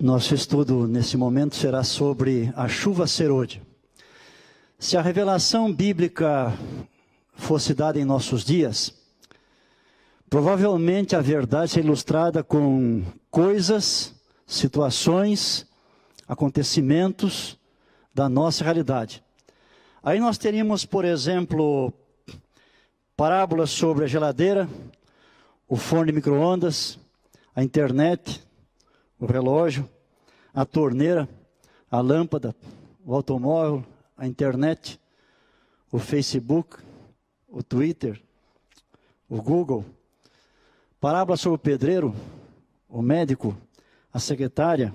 Nosso estudo nesse momento será sobre a chuva serôdia. Se a revelação bíblica fosse dada em nossos dias, provavelmente a verdade é ilustrada com coisas, situações, acontecimentos da nossa realidade. Aí nós teríamos, por exemplo, parábolas sobre a geladeira, o fone de microondas, a internet, o relógio, a torneira, a lâmpada, o automóvel, a internet, o Facebook, o Twitter, o Google. Parábola sobre o pedreiro, o médico, a secretária,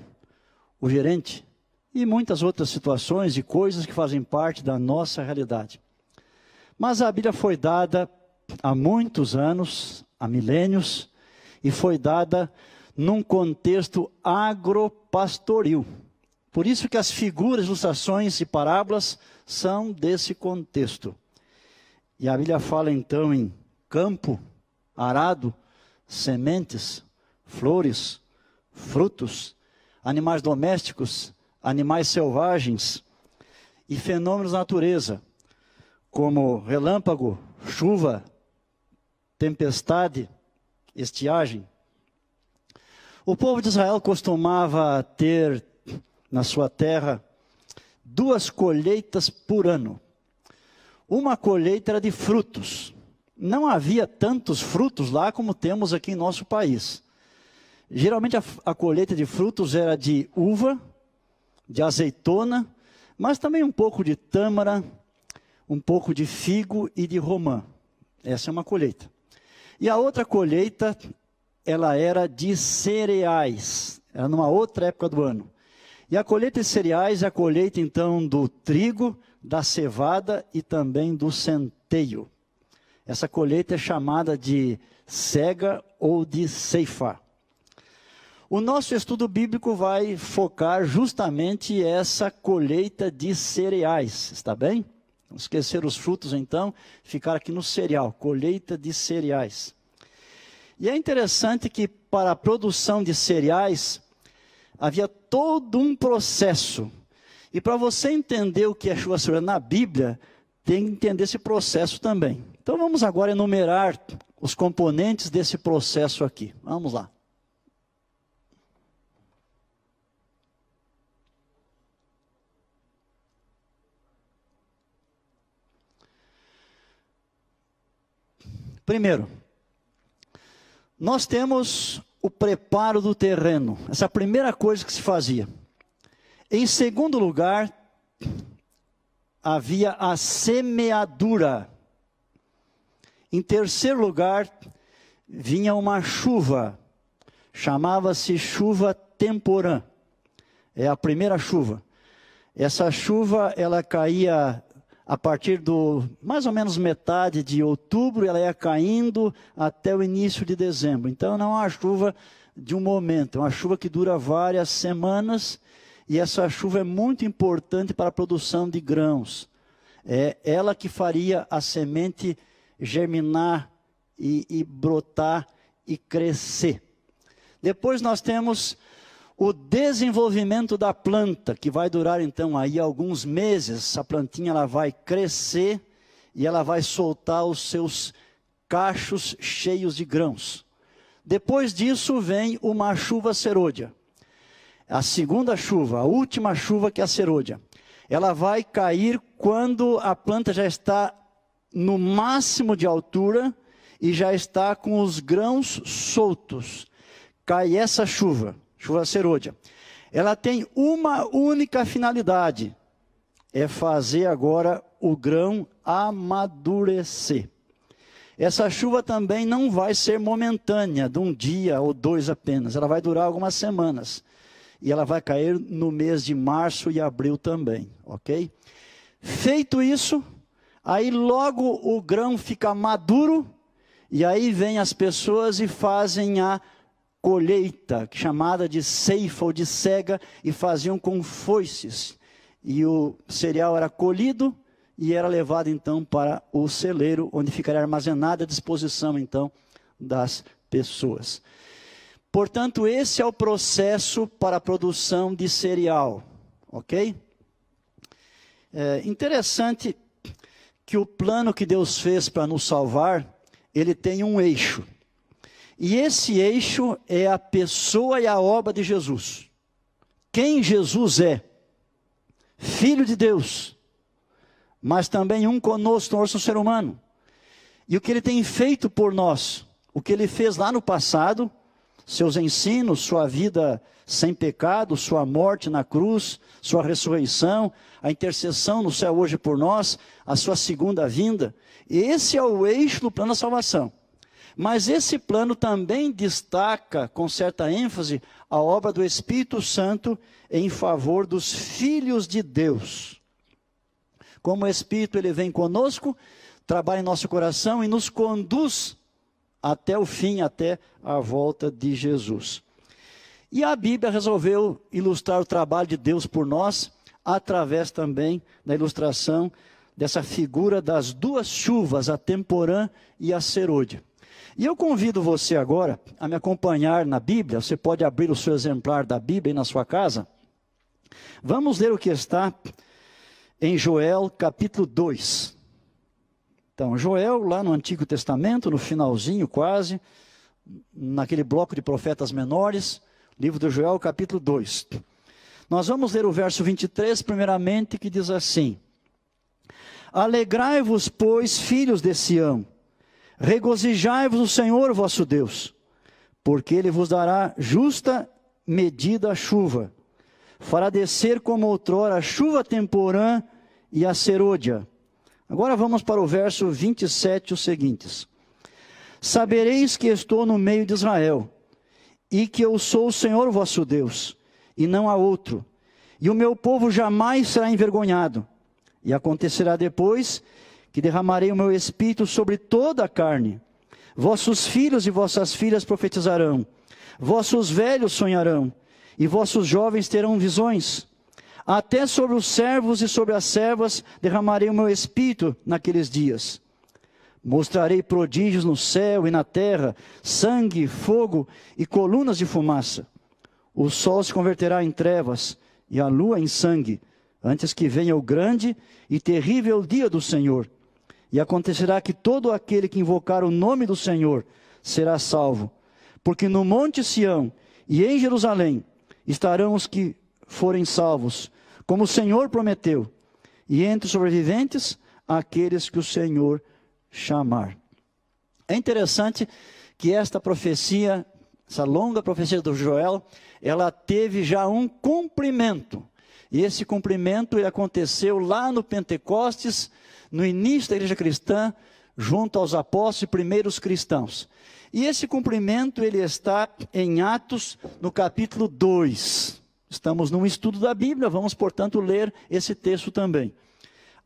o gerente e muitas outras situações e coisas que fazem parte da nossa realidade. Mas a Bíblia foi dada há muitos anos, há milênios, e foi dada num contexto agropastoril. Por isso que as figuras, ilustrações e parábolas são desse contexto. E a Bíblia fala então em campo, arado, sementes, flores, frutos, animais domésticos, animais selvagens e fenômenos da natureza, como relâmpago, chuva, tempestade, estiagem. O povo de Israel costumava ter na sua terra duas colheitas por ano. Uma colheita era de frutos. Não havia tantos frutos lá como temos aqui em nosso país. Geralmente a, a colheita de frutos era de uva, de azeitona, mas também um pouco de tâmara, um pouco de figo e de romã. Essa é uma colheita. E a outra colheita ela era de cereais, era numa outra época do ano. E a colheita de cereais é a colheita então do trigo, da cevada e também do centeio. Essa colheita é chamada de cega ou de ceifa. O nosso estudo bíblico vai focar justamente essa colheita de cereais, está bem? Vamos esquecer os frutos então, ficar aqui no cereal, colheita de cereais. E é interessante que para a produção de cereais havia todo um processo. E para você entender o que é chuva surda na Bíblia, tem que entender esse processo também. Então vamos agora enumerar os componentes desse processo aqui. Vamos lá. Primeiro, nós temos o preparo do terreno, essa primeira coisa que se fazia. Em segundo lugar, havia a semeadura. Em terceiro lugar, vinha uma chuva, chamava-se chuva temporã. É a primeira chuva. Essa chuva ela caía a partir do mais ou menos metade de outubro, ela ia caindo até o início de dezembro. Então não é uma chuva de um momento, é uma chuva que dura várias semanas e essa chuva é muito importante para a produção de grãos. É ela que faria a semente germinar e, e brotar e crescer. Depois nós temos o desenvolvimento da planta, que vai durar então aí alguns meses, essa plantinha ela vai crescer e ela vai soltar os seus cachos cheios de grãos. Depois disso vem uma chuva serôdia. A segunda chuva, a última chuva que é a serôdia. Ela vai cair quando a planta já está no máximo de altura e já está com os grãos soltos. Cai essa chuva chuva serôdia. Ela tem uma única finalidade, é fazer agora o grão amadurecer. Essa chuva também não vai ser momentânea, de um dia ou dois apenas. Ela vai durar algumas semanas. E ela vai cair no mês de março e abril também, ok? Feito isso, aí logo o grão fica maduro, e aí vem as pessoas e fazem a colheita, chamada de ceifa ou de cega, e faziam com foices. E o cereal era colhido e era levado então para o celeiro, onde ficaria armazenado à disposição então das pessoas. Portanto, esse é o processo para a produção de cereal, ok? É interessante que o plano que Deus fez para nos salvar, ele tem um eixo. E esse eixo é a pessoa e a obra de Jesus. Quem Jesus é? Filho de Deus, mas também um conosco, nosso ser humano. E o que ele tem feito por nós, o que ele fez lá no passado, seus ensinos, sua vida sem pecado, sua morte na cruz, sua ressurreição, a intercessão no céu hoje por nós, a sua segunda vinda. Esse é o eixo do plano da salvação. Mas esse plano também destaca, com certa ênfase, a obra do Espírito Santo em favor dos filhos de Deus. Como o Espírito ele vem conosco, trabalha em nosso coração e nos conduz até o fim, até a volta de Jesus. E a Bíblia resolveu ilustrar o trabalho de Deus por nós através também da ilustração dessa figura das duas chuvas, a temporã e a serôdia. E eu convido você agora a me acompanhar na Bíblia. Você pode abrir o seu exemplar da Bíblia aí na sua casa. Vamos ler o que está em Joel capítulo 2. Então, Joel, lá no Antigo Testamento, no finalzinho quase, naquele bloco de profetas menores, livro do Joel, capítulo 2. Nós vamos ler o verso 23, primeiramente, que diz assim: Alegrai-vos, pois, filhos de Sião, Regozijai-vos o Senhor vosso Deus, porque ele vos dará justa medida a chuva. Fará descer como outrora a chuva temporã e a serôdia. Agora vamos para o verso 27, os seguintes. Sabereis que estou no meio de Israel, e que eu sou o Senhor vosso Deus, e não há outro. E o meu povo jamais será envergonhado. E acontecerá depois que derramarei o meu espírito sobre toda a carne. Vossos filhos e vossas filhas profetizarão, vossos velhos sonharão, e vossos jovens terão visões. Até sobre os servos e sobre as servas derramarei o meu espírito naqueles dias. Mostrarei prodígios no céu e na terra, sangue, fogo e colunas de fumaça. O sol se converterá em trevas e a lua em sangue, antes que venha o grande e terrível dia do Senhor. E acontecerá que todo aquele que invocar o nome do Senhor será salvo. Porque no Monte Sião e em Jerusalém estarão os que forem salvos, como o Senhor prometeu, e entre os sobreviventes, aqueles que o Senhor chamar. É interessante que esta profecia, essa longa profecia do Joel, ela teve já um cumprimento. E esse cumprimento ele aconteceu lá no Pentecostes, no início da igreja cristã, junto aos apóstolos e primeiros cristãos. E esse cumprimento ele está em Atos, no capítulo 2. Estamos num estudo da Bíblia, vamos, portanto, ler esse texto também.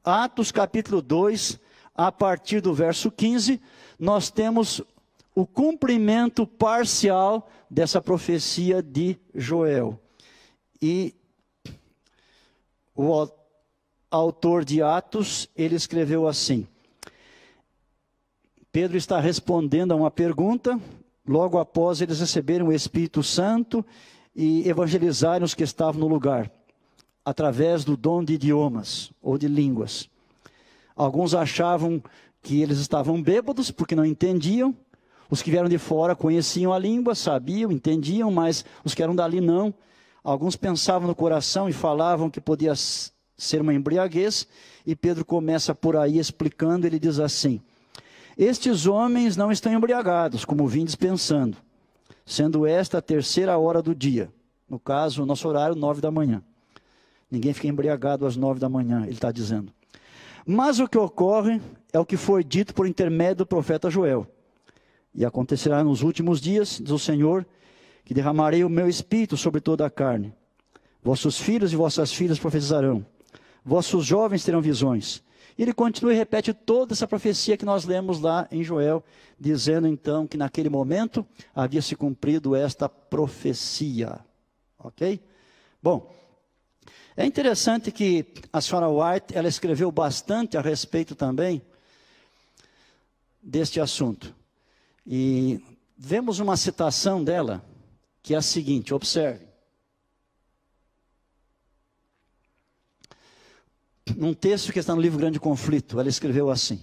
Atos, capítulo 2, a partir do verso 15, nós temos o cumprimento parcial dessa profecia de Joel. E o, autor de Atos, ele escreveu assim: Pedro está respondendo a uma pergunta, logo após eles receberem o Espírito Santo e evangelizaram os que estavam no lugar, através do dom de idiomas ou de línguas. Alguns achavam que eles estavam bêbados porque não entendiam. Os que vieram de fora conheciam a língua, sabiam, entendiam, mas os que eram dali não. Alguns pensavam no coração e falavam que podia ser uma embriaguez, e Pedro começa por aí explicando, ele diz assim: Estes homens não estão embriagados, como vim dispensando, sendo esta a terceira hora do dia. No caso, o nosso horário, nove da manhã. Ninguém fica embriagado às nove da manhã, ele está dizendo. Mas o que ocorre é o que foi dito por intermédio do profeta Joel. E acontecerá nos últimos dias, diz o Senhor, que derramarei o meu espírito sobre toda a carne. Vossos filhos e vossas filhas profetizarão vossos jovens terão visões. E ele continua e repete toda essa profecia que nós lemos lá em Joel, dizendo então que naquele momento havia se cumprido esta profecia. Ok? Bom, é interessante que a senhora White, ela escreveu bastante a respeito também deste assunto. E vemos uma citação dela, que é a seguinte, observe. num texto que está no livro Grande Conflito, ela escreveu assim: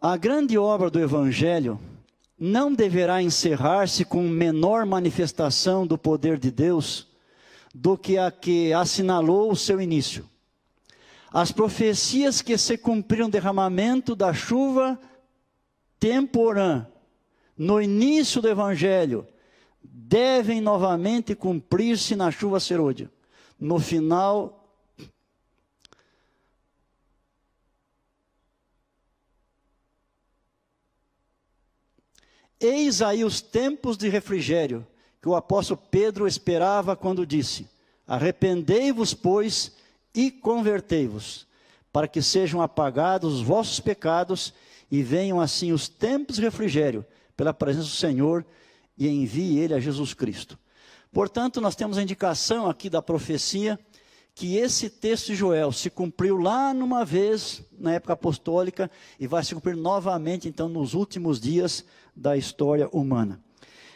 A grande obra do Evangelho não deverá encerrar-se com menor manifestação do poder de Deus do que a que assinalou o seu início. As profecias que se cumpriram derramamento da chuva temporã no início do evangelho devem novamente cumprir-se na chuva serôdia, no final Eis aí os tempos de refrigério que o apóstolo Pedro esperava quando disse: Arrependei-vos, pois, e convertei-vos, para que sejam apagados os vossos pecados e venham assim os tempos de refrigério pela presença do Senhor e envie ele a Jesus Cristo. Portanto, nós temos a indicação aqui da profecia que esse texto de Joel se cumpriu lá numa vez, na época apostólica, e vai se cumprir novamente, então, nos últimos dias da história humana.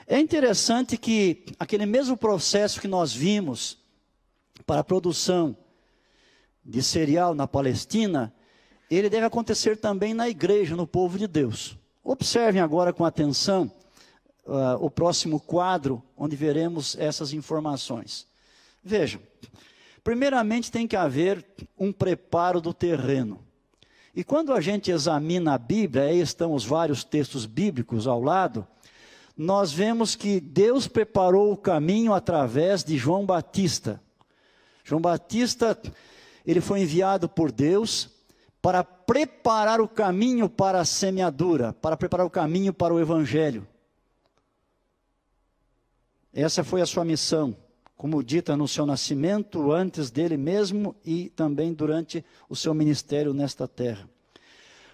É interessante que aquele mesmo processo que nós vimos para a produção de cereal na Palestina, ele deve acontecer também na igreja, no povo de Deus. Observem agora com atenção uh, o próximo quadro, onde veremos essas informações. Vejam. Primeiramente tem que haver um preparo do terreno. E quando a gente examina a Bíblia, aí estão os vários textos bíblicos ao lado, nós vemos que Deus preparou o caminho através de João Batista. João Batista, ele foi enviado por Deus para preparar o caminho para a semeadura, para preparar o caminho para o evangelho. Essa foi a sua missão como dita no seu nascimento, antes dele mesmo e também durante o seu ministério nesta terra.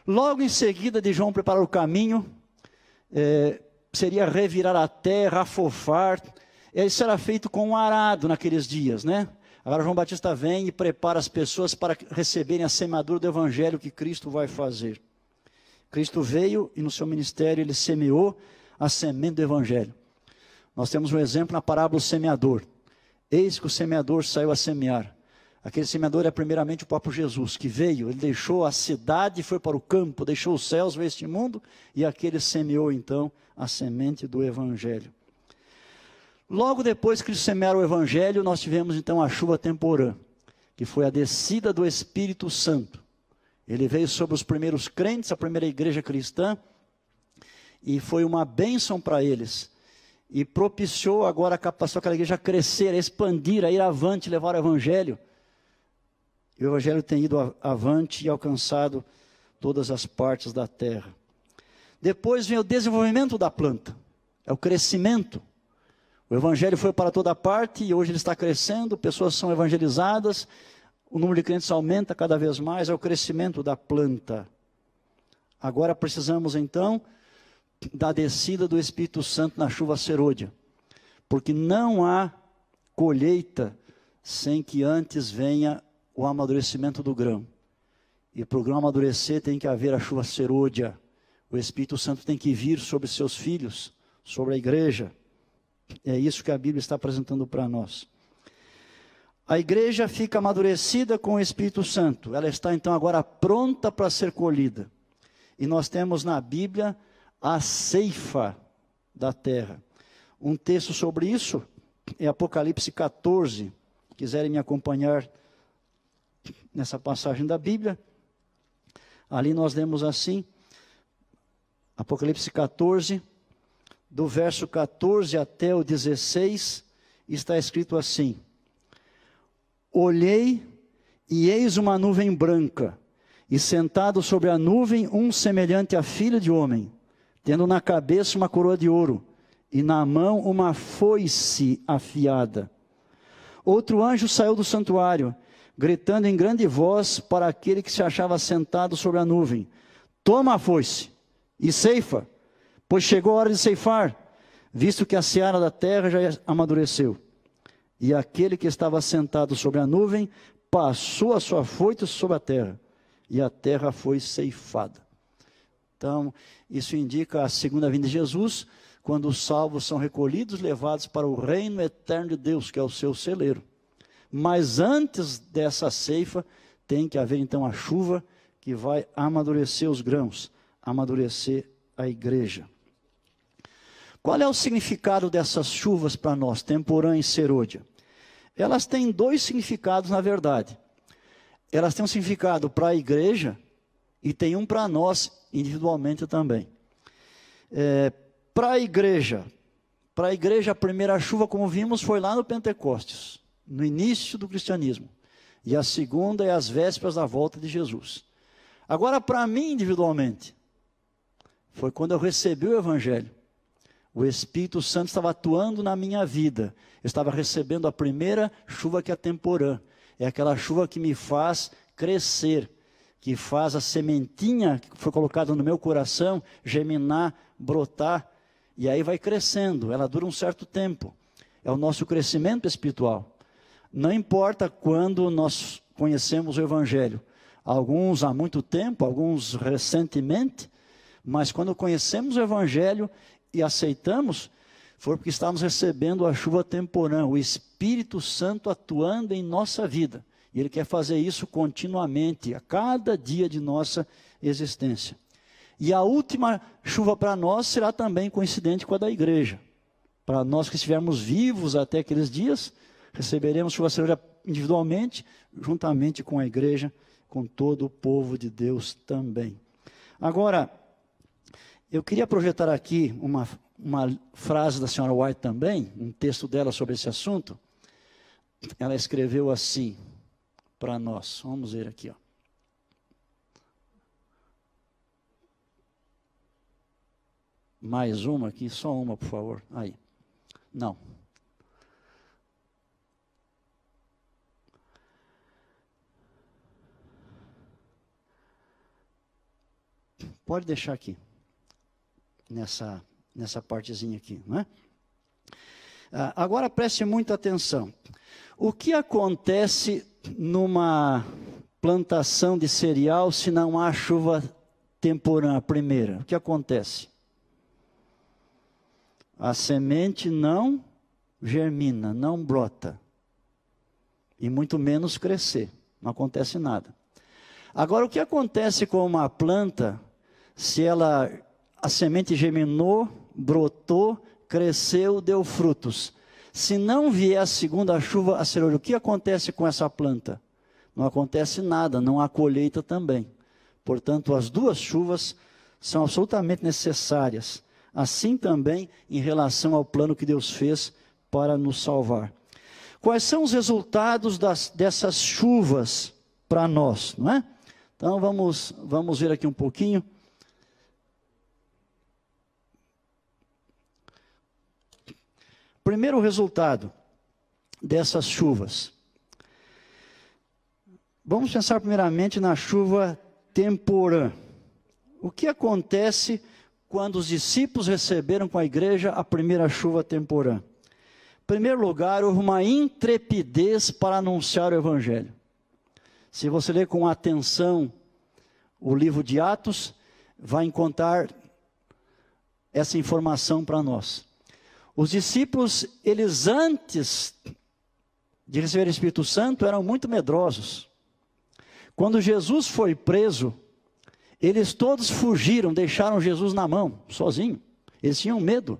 Logo em seguida de João preparar o caminho, é, seria revirar a terra, afofar, isso era feito com um arado naqueles dias, né? Agora João Batista vem e prepara as pessoas para receberem a semeadura do evangelho que Cristo vai fazer. Cristo veio e no seu ministério ele semeou a semente do evangelho. Nós temos um exemplo na parábola do semeador. Eis que o semeador saiu a semear. Aquele semeador é primeiramente o próprio Jesus, que veio, ele deixou a cidade, foi para o campo, deixou os céus, veio este mundo, e aquele semeou então a semente do Evangelho. Logo depois que eles semearam o Evangelho, nós tivemos então a chuva temporã, que foi a descida do Espírito Santo. Ele veio sobre os primeiros crentes, a primeira igreja cristã, e foi uma bênção para eles e propiciou agora, capacitou aquela igreja a crescer, a expandir, a ir avante, levar o evangelho. E o evangelho tem ido avante e alcançado todas as partes da terra. Depois vem o desenvolvimento da planta, é o crescimento. O evangelho foi para toda parte e hoje ele está crescendo, pessoas são evangelizadas, o número de crentes aumenta cada vez mais, é o crescimento da planta. Agora precisamos então da descida do Espírito Santo na chuva serôdia. Porque não há colheita sem que antes venha o amadurecimento do grão. E para o grão amadurecer tem que haver a chuva serôdia. O Espírito Santo tem que vir sobre seus filhos, sobre a igreja. É isso que a Bíblia está apresentando para nós. A igreja fica amadurecida com o Espírito Santo. Ela está então agora pronta para ser colhida. E nós temos na Bíblia a ceifa da terra. Um texto sobre isso é Apocalipse 14. Quiserem me acompanhar nessa passagem da Bíblia, ali nós lemos assim, Apocalipse 14, do verso 14 até o 16, está escrito assim: Olhei e eis uma nuvem branca, e sentado sobre a nuvem um semelhante a filho de homem tendo na cabeça uma coroa de ouro e na mão uma foice afiada. Outro anjo saiu do santuário, gritando em grande voz para aquele que se achava sentado sobre a nuvem: Toma a foice e ceifa, pois chegou a hora de ceifar, visto que a seara da terra já amadureceu. E aquele que estava sentado sobre a nuvem passou a sua foice sobre a terra, e a terra foi ceifada. Então, isso indica a segunda vinda de Jesus, quando os salvos são recolhidos, levados para o reino eterno de Deus, que é o seu celeiro. Mas antes dessa ceifa, tem que haver então a chuva que vai amadurecer os grãos, amadurecer a igreja. Qual é o significado dessas chuvas para nós, Temporã e Serôdia? Elas têm dois significados, na verdade. Elas têm um significado para a igreja e tem um para nós individualmente também. É, para a igreja, para a igreja, a primeira chuva, como vimos, foi lá no Pentecostes, no início do cristianismo. E a segunda é as vésperas da volta de Jesus. Agora, para mim individualmente, foi quando eu recebi o Evangelho. O Espírito Santo estava atuando na minha vida. Eu estava recebendo a primeira chuva que é temporã. É aquela chuva que me faz crescer que faz a sementinha que foi colocada no meu coração geminar, brotar, e aí vai crescendo, ela dura um certo tempo. É o nosso crescimento espiritual. Não importa quando nós conhecemos o Evangelho, alguns há muito tempo, alguns recentemente, mas quando conhecemos o Evangelho e aceitamos, foi porque estamos recebendo a chuva temporã, o Espírito Santo atuando em nossa vida. E Ele quer fazer isso continuamente, a cada dia de nossa existência. E a última chuva para nós será também coincidente com a da igreja. Para nós que estivermos vivos até aqueles dias, receberemos chuva será individualmente, juntamente com a igreja, com todo o povo de Deus também. Agora, eu queria projetar aqui uma, uma frase da senhora White também, um texto dela sobre esse assunto. Ela escreveu assim: para nós. Vamos ver aqui, ó. Mais uma aqui, só uma, por favor. Aí. Não. Pode deixar aqui, nessa, nessa partezinha aqui, não é? Ah, agora preste muita atenção. O que acontece numa plantação de cereal se não há chuva temporã, primeira? O que acontece? A semente não germina, não brota. E muito menos crescer. Não acontece nada. Agora, o que acontece com uma planta se ela a semente germinou, brotou, cresceu, deu frutos? Se não vier a segunda chuva, a cereja, o que acontece com essa planta? Não acontece nada, não há colheita também. Portanto, as duas chuvas são absolutamente necessárias. Assim também em relação ao plano que Deus fez para nos salvar. Quais são os resultados das, dessas chuvas para nós, não é? Então vamos, vamos ver aqui um pouquinho Primeiro resultado dessas chuvas. Vamos pensar primeiramente na chuva temporã. O que acontece quando os discípulos receberam com a igreja a primeira chuva temporã? Em primeiro lugar, houve uma intrepidez para anunciar o evangelho. Se você ler com atenção o livro de Atos, vai encontrar essa informação para nós. Os discípulos, eles antes de receber o Espírito Santo, eram muito medrosos. Quando Jesus foi preso, eles todos fugiram, deixaram Jesus na mão, sozinho. Eles tinham medo.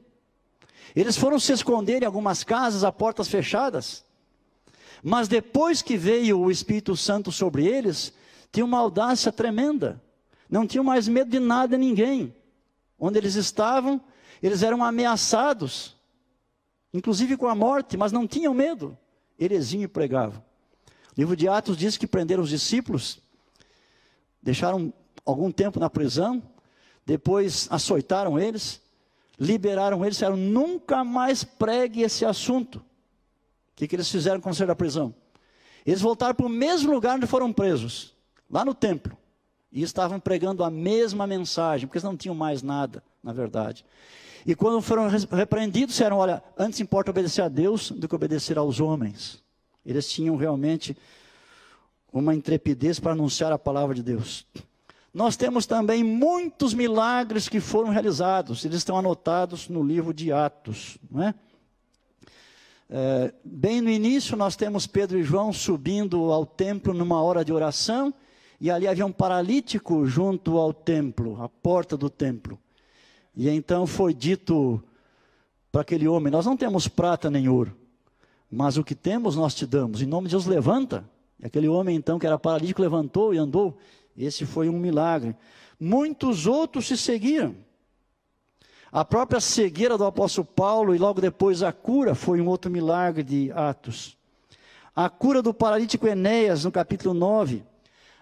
Eles foram se esconder em algumas casas, a portas fechadas. Mas depois que veio o Espírito Santo sobre eles, tinha uma audácia tremenda. Não tinham mais medo de nada, e ninguém. Onde eles estavam, eles eram ameaçados inclusive com a morte, mas não tinham medo. Erezinho pregava. O livro de Atos diz que prenderam os discípulos, deixaram algum tempo na prisão, depois açoitaram eles, liberaram eles, disseram: nunca mais pregue esse assunto. O que, que eles fizeram com o da prisão? Eles voltaram para o mesmo lugar onde foram presos, lá no templo, e estavam pregando a mesma mensagem, porque eles não tinham mais nada, na verdade. E quando foram repreendidos, disseram: Olha, antes importa obedecer a Deus do que obedecer aos homens. Eles tinham realmente uma intrepidez para anunciar a palavra de Deus. Nós temos também muitos milagres que foram realizados, eles estão anotados no livro de Atos. Não é? É, bem no início, nós temos Pedro e João subindo ao templo numa hora de oração, e ali havia um paralítico junto ao templo, à porta do templo. E então foi dito para aquele homem: Nós não temos prata nem ouro, mas o que temos nós te damos. Em nome de Deus, levanta. E aquele homem então que era paralítico levantou e andou. Esse foi um milagre. Muitos outros se seguiram. A própria cegueira do apóstolo Paulo e logo depois a cura foi um outro milagre de Atos. A cura do paralítico Enéas, no capítulo 9.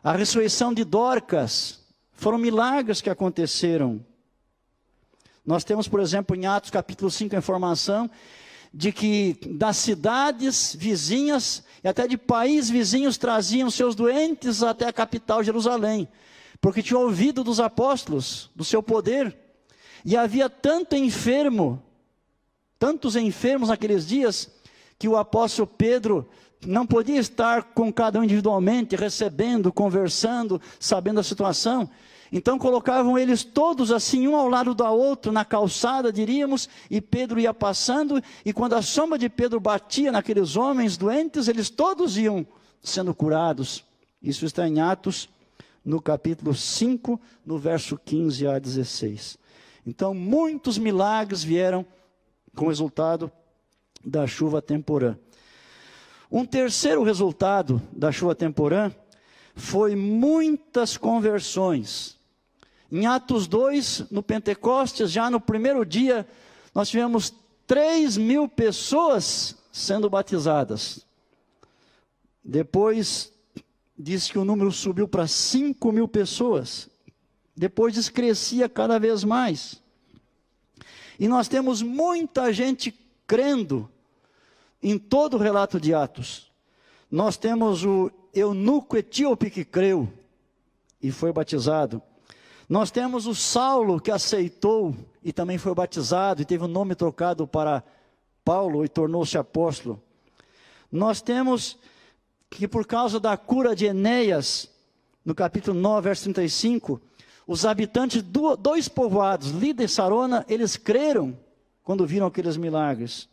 A ressurreição de Dorcas. Foram milagres que aconteceram nós temos, por exemplo, em Atos capítulo 5, a informação de que das cidades vizinhas e até de países vizinhos traziam seus doentes até a capital Jerusalém, porque tinham ouvido dos apóstolos, do seu poder, e havia tanto enfermo, tantos enfermos naqueles dias, que o apóstolo Pedro não podia estar com cada um individualmente, recebendo, conversando, sabendo a situação. Então colocavam eles todos assim, um ao lado do outro, na calçada, diríamos, e Pedro ia passando, e quando a sombra de Pedro batia naqueles homens doentes, eles todos iam sendo curados. Isso está em Atos, no capítulo 5, no verso 15 a 16. Então, muitos milagres vieram com resultado da chuva temporã. Um terceiro resultado da chuva temporã foi muitas conversões. Em Atos 2, no Pentecostes, já no primeiro dia, nós tivemos 3 mil pessoas sendo batizadas. Depois diz que o número subiu para 5 mil pessoas. Depois diz crescia cada vez mais. E nós temos muita gente crendo em todo o relato de Atos. Nós temos o eunuco etíope que creu e foi batizado. Nós temos o Saulo que aceitou e também foi batizado e teve o um nome trocado para Paulo e tornou-se apóstolo. Nós temos que por causa da cura de Enéas, no capítulo 9, verso 35, os habitantes dois povoados, Lida e Sarona, eles creram quando viram aqueles milagres.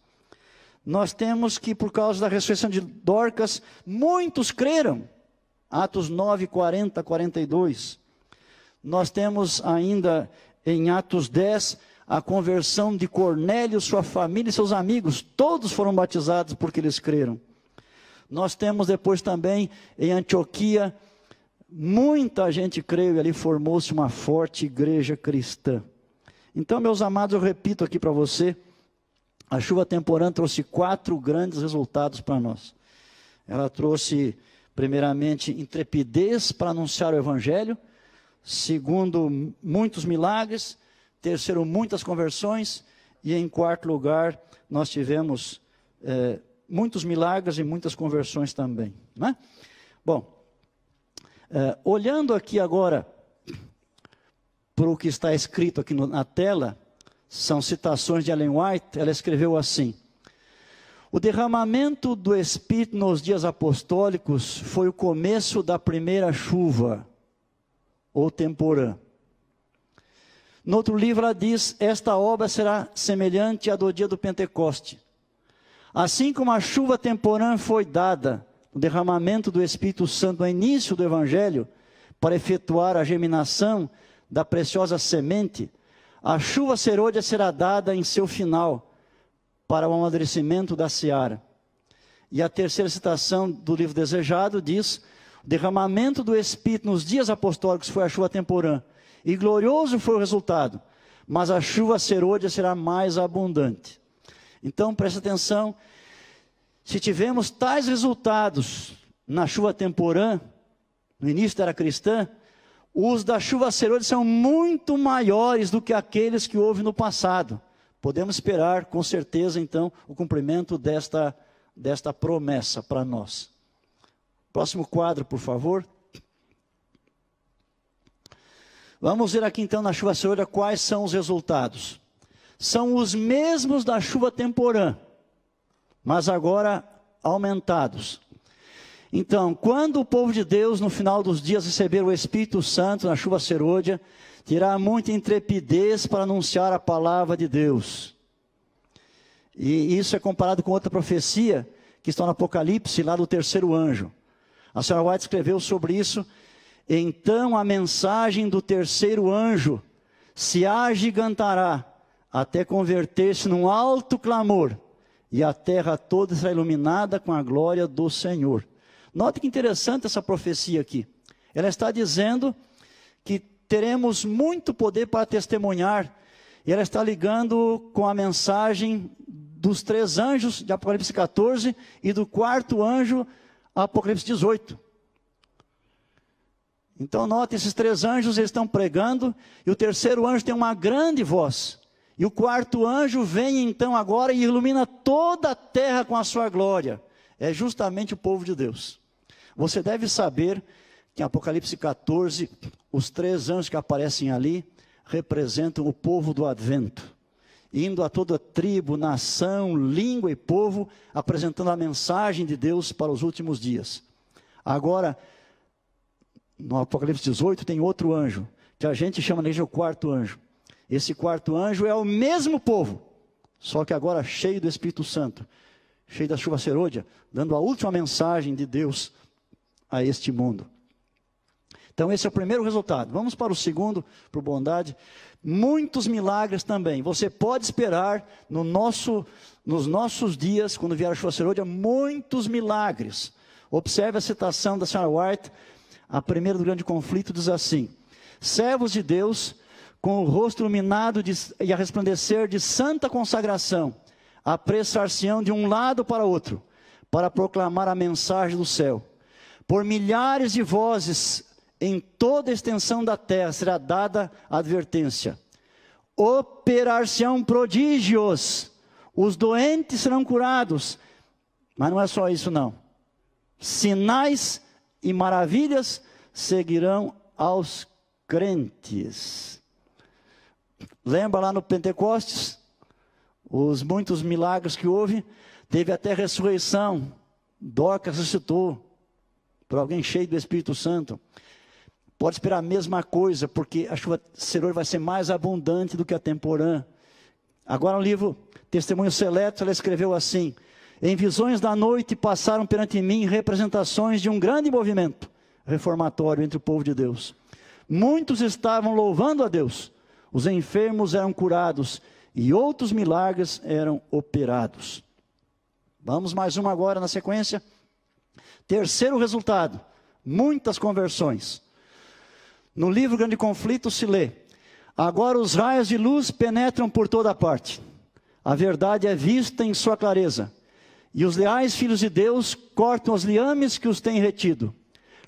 Nós temos que por causa da ressurreição de Dorcas, muitos creram. Atos 9, 40, 42. Nós temos ainda em Atos 10 a conversão de Cornélio, sua família e seus amigos. Todos foram batizados porque eles creram. Nós temos depois também em Antioquia, muita gente creu e ali formou-se uma forte igreja cristã. Então, meus amados, eu repito aqui para você: a chuva temporã trouxe quatro grandes resultados para nós. Ela trouxe, primeiramente, intrepidez para anunciar o evangelho segundo, muitos milagres, terceiro, muitas conversões, e em quarto lugar, nós tivemos é, muitos milagres e muitas conversões também. Né? Bom, é, olhando aqui agora para o que está escrito aqui no, na tela, são citações de Ellen White, ela escreveu assim. O derramamento do Espírito nos dias apostólicos foi o começo da primeira chuva ou temporã. No outro livro ela diz: Esta obra será semelhante à do dia do Pentecoste. Assim como a chuva temporã foi dada, o derramamento do Espírito Santo no início do Evangelho, para efetuar a germinação da preciosa semente, a chuva serôdia será dada em seu final, para o amadurecimento da seara. E a terceira citação do livro desejado diz: derramamento do Espírito nos dias apostólicos foi a chuva temporã, e glorioso foi o resultado, mas a chuva serôdia será mais abundante. Então preste atenção, se tivermos tais resultados na chuva temporã, no início da era cristã, os da chuva serôdia são muito maiores do que aqueles que houve no passado. Podemos esperar, com certeza, então, o cumprimento desta, desta promessa para nós. Próximo quadro, por favor. Vamos ver aqui então na chuva sorda quais são os resultados. São os mesmos da chuva temporã, mas agora aumentados. Então, quando o povo de Deus, no final dos dias, receber o Espírito Santo na chuva serôdia, terá muita intrepidez para anunciar a palavra de Deus. E isso é comparado com outra profecia que está no Apocalipse, lá do terceiro anjo. A senhora White escreveu sobre isso. Então a mensagem do terceiro anjo se agigantará até converter-se num alto clamor, e a terra toda será iluminada com a glória do Senhor. Note que interessante essa profecia aqui. Ela está dizendo que teremos muito poder para testemunhar, e ela está ligando com a mensagem dos três anjos de Apocalipse 14 e do quarto anjo Apocalipse 18. Então, nota, esses três anjos eles estão pregando, e o terceiro anjo tem uma grande voz. E o quarto anjo vem então agora e ilumina toda a terra com a sua glória. É justamente o povo de Deus. Você deve saber que em Apocalipse 14, os três anjos que aparecem ali representam o povo do advento indo a toda tribo, nação, língua e povo, apresentando a mensagem de Deus para os últimos dias. Agora, no Apocalipse 18 tem outro anjo, que a gente chama nele o quarto anjo. Esse quarto anjo é o mesmo povo, só que agora cheio do Espírito Santo, cheio da chuva serôdia, dando a última mensagem de Deus a este mundo. Então, esse é o primeiro resultado. Vamos para o segundo, por bondade. Muitos milagres também. Você pode esperar no nosso, nos nossos dias, quando vier a chuva serôdia, muitos milagres. Observe a citação da senhora White, a primeira do grande conflito, diz assim: Servos de Deus, com o rosto iluminado de, e a resplandecer de santa consagração, apressar-se-ão de um lado para outro, para proclamar a mensagem do céu. Por milhares de vozes em toda a extensão da terra será dada advertência. Operar-se-ão prodígios, os doentes serão curados. Mas não é só isso não. Sinais e maravilhas seguirão aos crentes. Lembra lá no Pentecostes? Os muitos milagres que houve, teve até ressurreição. Dorcas ressuscitou, por alguém cheio do Espírito Santo. Pode esperar a mesma coisa, porque a chuva ceroura vai ser mais abundante do que a temporã. Agora, o livro Testemunho Seleto, ela escreveu assim: Em visões da noite passaram perante mim representações de um grande movimento reformatório entre o povo de Deus. Muitos estavam louvando a Deus, os enfermos eram curados e outros milagres eram operados. Vamos mais uma agora na sequência. Terceiro resultado: muitas conversões. No livro Grande Conflito se lê: Agora os raios de luz penetram por toda parte. A verdade é vista em sua clareza. E os leais filhos de Deus cortam os liames que os têm retido.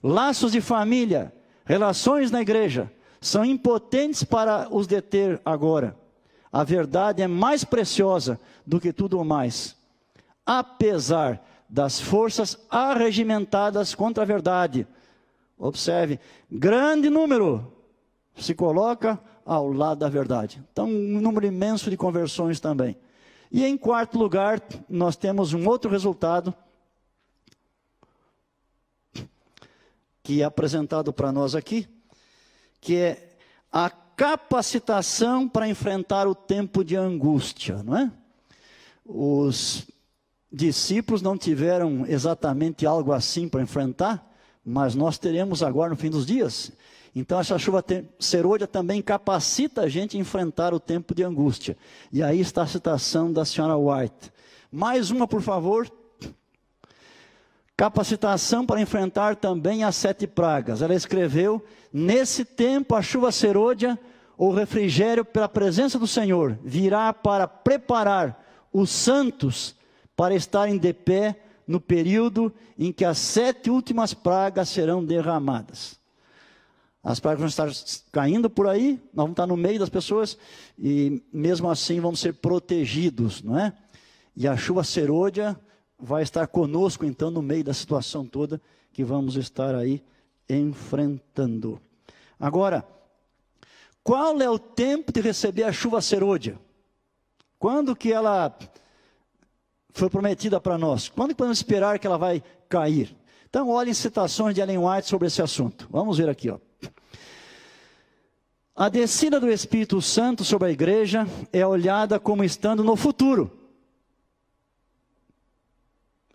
Laços de família, relações na igreja, são impotentes para os deter agora. A verdade é mais preciosa do que tudo o mais. Apesar das forças arregimentadas contra a verdade, Observe, grande número se coloca ao lado da verdade. Então, um número imenso de conversões também. E em quarto lugar, nós temos um outro resultado que é apresentado para nós aqui, que é a capacitação para enfrentar o tempo de angústia, não é? Os discípulos não tiveram exatamente algo assim para enfrentar, mas nós teremos agora no fim dos dias. Então, essa chuva serôdia também capacita a gente a enfrentar o tempo de angústia. E aí está a citação da senhora White. Mais uma, por favor. Capacitação para enfrentar também as sete pragas. Ela escreveu: Nesse tempo, a chuva serôdia, ou refrigério pela presença do Senhor, virá para preparar os santos para estarem de pé no período em que as sete últimas pragas serão derramadas. As pragas vão estar caindo por aí, nós vamos estar no meio das pessoas e mesmo assim vamos ser protegidos, não é? E a chuva serôdia vai estar conosco então no meio da situação toda que vamos estar aí enfrentando. Agora, qual é o tempo de receber a chuva serôdia? Quando que ela foi prometida para nós? Quando podemos esperar que ela vai cair? Então, olhem citações de Ellen White sobre esse assunto. Vamos ver aqui. Ó. A descida do Espírito Santo sobre a igreja é olhada como estando no futuro.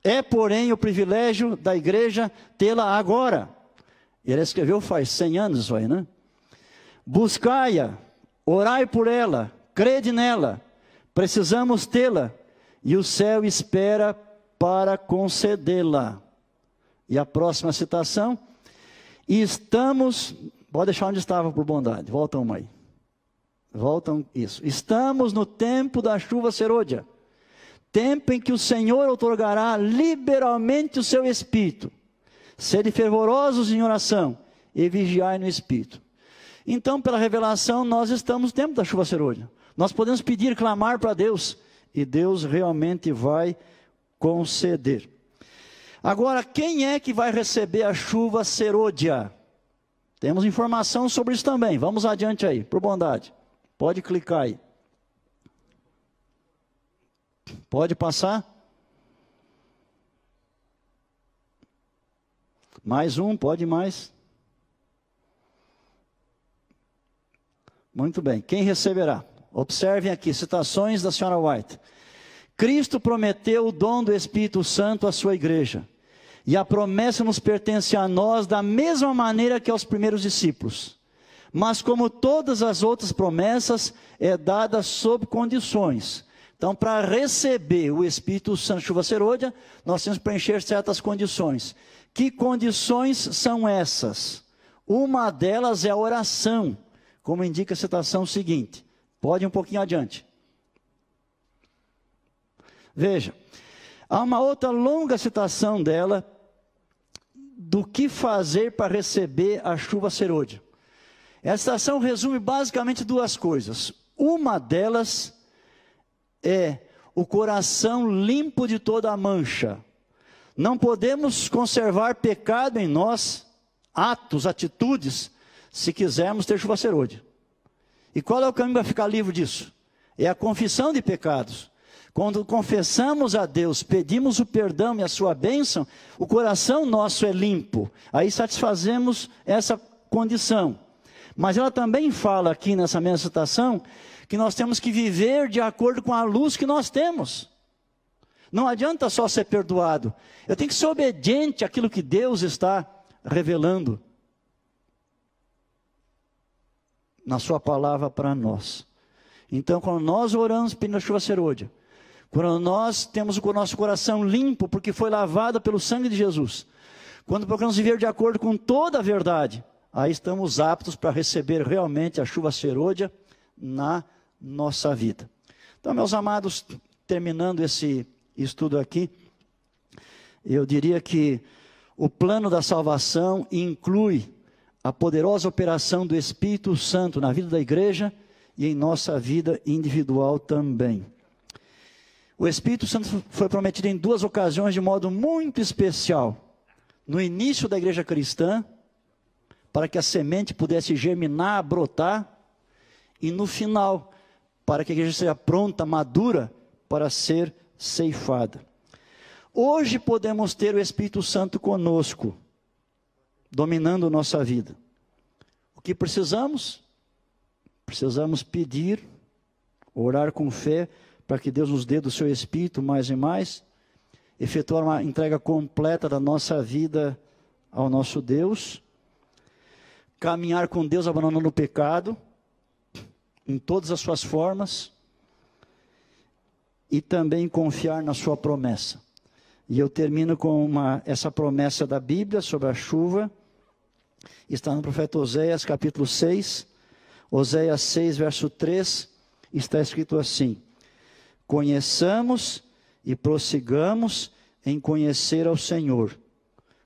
É, porém, o privilégio da igreja tê-la agora. Ele escreveu faz 100 anos isso aí, né? Buscai-a, orai por ela, crede nela, precisamos tê-la, e o céu espera para concedê-la. E a próxima citação, estamos, pode deixar onde estava por bondade, volta uma aí. Voltam isso. Estamos no tempo da chuva serôdia, tempo em que o Senhor otorgará liberalmente o seu espírito. Sede fervorosos em oração e vigiai no espírito. Então, pela revelação, nós estamos no tempo da chuva serôdia. Nós podemos pedir, clamar para Deus e Deus realmente vai conceder. Agora, quem é que vai receber a chuva serôdia? Temos informação sobre isso também. Vamos adiante aí, por bondade. Pode clicar aí. Pode passar? Mais um, pode mais. Muito bem. Quem receberá? Observem aqui, citações da senhora White. Cristo prometeu o dom do Espírito Santo à sua igreja. E a promessa nos pertence a nós da mesma maneira que aos primeiros discípulos. Mas como todas as outras promessas, é dada sob condições. Então, para receber o Espírito Santo chuva serôdia, nós temos que preencher certas condições. Que condições são essas? Uma delas é a oração, como indica a citação seguinte. Pode ir um pouquinho adiante. Veja, há uma outra longa citação dela do que fazer para receber a chuva serôdia. Essa citação resume basicamente duas coisas. Uma delas é o coração limpo de toda a mancha. Não podemos conservar pecado em nós, atos, atitudes, se quisermos ter chuva serôdia. E qual é o caminho para ficar livre disso? É a confissão de pecados. Quando confessamos a Deus, pedimos o perdão e a sua bênção, o coração nosso é limpo. Aí satisfazemos essa condição. Mas ela também fala aqui nessa mesma citação que nós temos que viver de acordo com a luz que nós temos. Não adianta só ser perdoado. Eu tenho que ser obediente àquilo que Deus está revelando. na sua palavra para nós. Então, quando nós oramos a chuva serôdia, quando nós temos o nosso coração limpo, porque foi lavado pelo sangue de Jesus, quando procuramos viver de acordo com toda a verdade, aí estamos aptos para receber realmente a chuva serôdia na nossa vida. Então, meus amados, terminando esse estudo aqui, eu diria que o plano da salvação inclui a poderosa operação do Espírito Santo na vida da igreja e em nossa vida individual também. O Espírito Santo foi prometido em duas ocasiões de modo muito especial. No início da igreja cristã, para que a semente pudesse germinar, brotar, e no final, para que a igreja seja pronta, madura, para ser ceifada. Hoje podemos ter o Espírito Santo conosco, dominando nossa vida. O que precisamos? Precisamos pedir, orar com fé, para que Deus nos dê do seu espírito mais e mais, efetuar uma entrega completa da nossa vida ao nosso Deus, caminhar com Deus abandonando o pecado em todas as suas formas e também confiar na sua promessa. E eu termino com uma, essa promessa da Bíblia sobre a chuva. Está no profeta Oséias, capítulo 6. Oséias 6, verso 3, está escrito assim: Conheçamos e prossigamos em conhecer ao Senhor.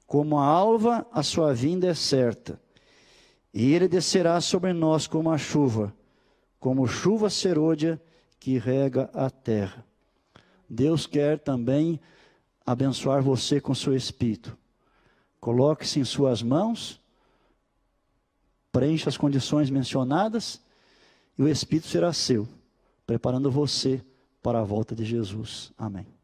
Como a alva, a sua vinda é certa. E ele descerá sobre nós como a chuva, como chuva serôdia que rega a terra. Deus quer também abençoar você com seu espírito. Coloque-se em suas mãos Preencha as condições mencionadas e o Espírito será seu, preparando você para a volta de Jesus. Amém.